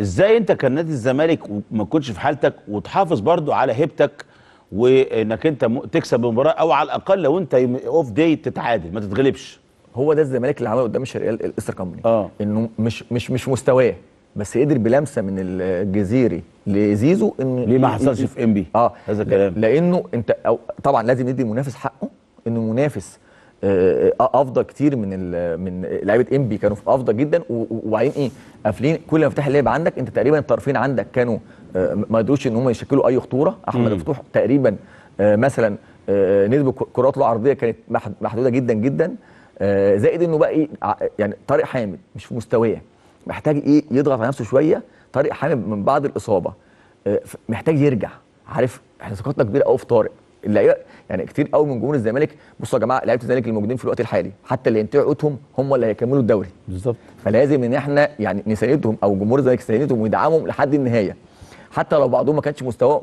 ازاي انت كان نادي الزمالك ما تكونش في حالتك وتحافظ برضو على هيبتك وانك انت تكسب المباراه او على الاقل لو انت اوف داي تتعادل ما تتغلبش هو ده الزمالك اللي عمله قدام الشرقيه الاستر كومباني آه. انه مش مش مش مستواه بس قدر بلمسه من الجزيري لزيزو ان ليه ما حصلش في انبي اه هذا الكلام لانه انت أو طبعا لازم ندي المنافس حقه انه منافس آه، آه، آه، افضل كتير من من لعيبه انبي كانوا افضل جدا وبعدين ايه قافلين كل مفتاح اللعب عندك انت تقريبا الطرفين عندك كانوا ما قدروش ان هم يشكلوا اي خطوره احمد فتوح تقريبا مثلا نسبه كراته العرضيه كانت محدوده جدا جدا زائد انه بقى ايه يعني طارق حامد مش في مستواه محتاج ايه يضغط على نفسه شويه طارق حامد من بعد الاصابه محتاج يرجع عارف احنا ثقتنا كبيره قوي في طارق اللعيبه يعني كتير قوي من جمهور الزمالك بصوا يا جماعه لعيبه الزمالك الموجودين في الوقت الحالي حتى اللي ينتهي عقودهم هم اللي هيكملوا الدوري بالظبط فلازم ان احنا يعني نساندهم او جمهور الزمالك يساندهم ويدعمهم لحد النهايه حتى لو بعضهم ما كانش مستواه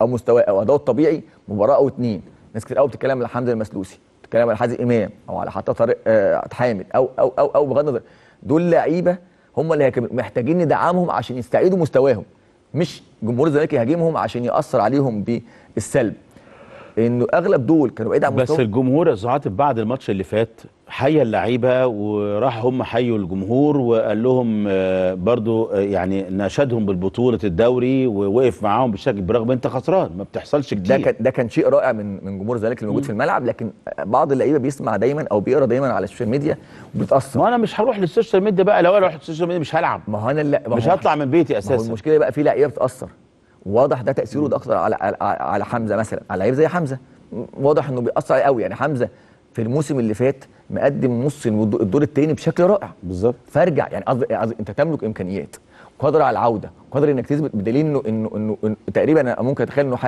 او مستواه او اداؤه الطبيعي مباراه او اتنين ناس كتير قوي بتتكلم على حمد المسلوسي بتتكلم على حازم امام او على حتى طارق آه حامد او او او او بغض النظر دول لعيبه هم اللي هيكملوا محتاجين ندعمهم عشان يستعيدوا مستواهم مش جمهور الزمالك يهاجمهم عشان ياثر عليهم بالسلب انه اغلب دول كانوا بعيد عن بس مستوى. الجمهور يا سعاد بعد الماتش اللي فات حيا اللعيبه وراح هم حيوا الجمهور وقال لهم آه، برضو آه، يعني ناشدهم بالبطوله الدوري ووقف معاهم بشكل برغم انت خسران ما بتحصلش كتير ده كان ده كان شيء رائع من من جمهور الزمالك اللي موجود في الملعب لكن بعض اللعيبه بيسمع دايما او بيقرا دايما على السوشيال ميديا وبيتاثر ما انا مش هروح للسوشيال ميديا بقى لو انا رحت السوشيال ميديا مش هلعب ما هو انا لا مش هطلع من بيتي اساسا المشكله بقى في لعيبه بتاثر واضح ده تاثيره ده اكتر على على حمزه مثلا على لعيب زي حمزه واضح انه بيأثر عليه قوي يعني حمزه في الموسم اللي فات مقدم نص الدور الثاني بشكل رائع بالظبط فارجع يعني قصدي يعني انت تملك امكانيات قادر على العوده قادر انك تثبت بدليل انه انه انه, إنه تقريبا انا ممكن اتخيل انه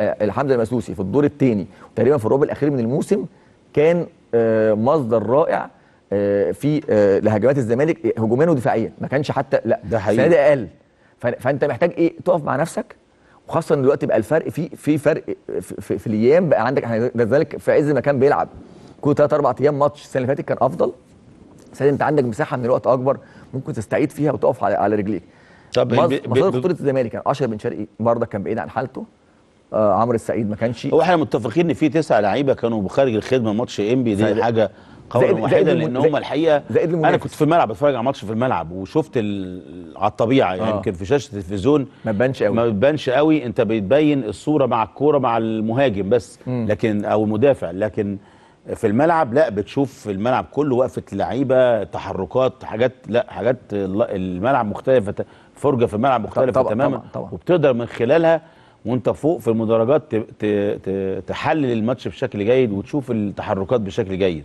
الحمزه المسلوسي في الدور الثاني تقريبا في الربع الاخير من الموسم كان آه مصدر رائع آه في آه لهجمات الزمالك آه، هجوميا ودفاعيا ما كانش حتى لا ده حقيقي اقل فانت محتاج ايه تقف مع نفسك وخاصه ان دلوقتي بقى الفرق في في فرق في, في, الايام بقى عندك احنا يعني ذلك في عز ما كان بيلعب كل ثلاث اربع ايام ماتش السنه اللي فاتت كان افضل السنه انت عندك مساحه من الوقت اكبر ممكن تستعيد فيها وتقف على, على رجليك طب مصدر خطوره الزمالك كان اشرف بن شرقي برضه كان بعيد عن حالته آه عمرو السعيد ما كانش هو احنا متفقين ان في تسع لعيبه كانوا بخارج الخدمه ماتش انبي دي حاجه قولا واحدا لان هم الحقيقه زائد انا كنت في الملعب بتفرج على ماتش في الملعب وشفت على الطبيعه يعني آه. يمكن في شاشه التلفزيون ما بتبانش قوي ما بتبانش قوي انت بتبين الصوره مع الكوره مع المهاجم بس م. لكن او المدافع لكن في الملعب لا بتشوف في الملعب كله وقفه لعيبه تحركات حاجات لا حاجات الملعب مختلفه فرجه في الملعب مختلفه طبعًا تماما طبعًا طبعًا وبتقدر من خلالها وانت فوق في المدرجات تحلل الماتش بشكل جيد وتشوف التحركات بشكل جيد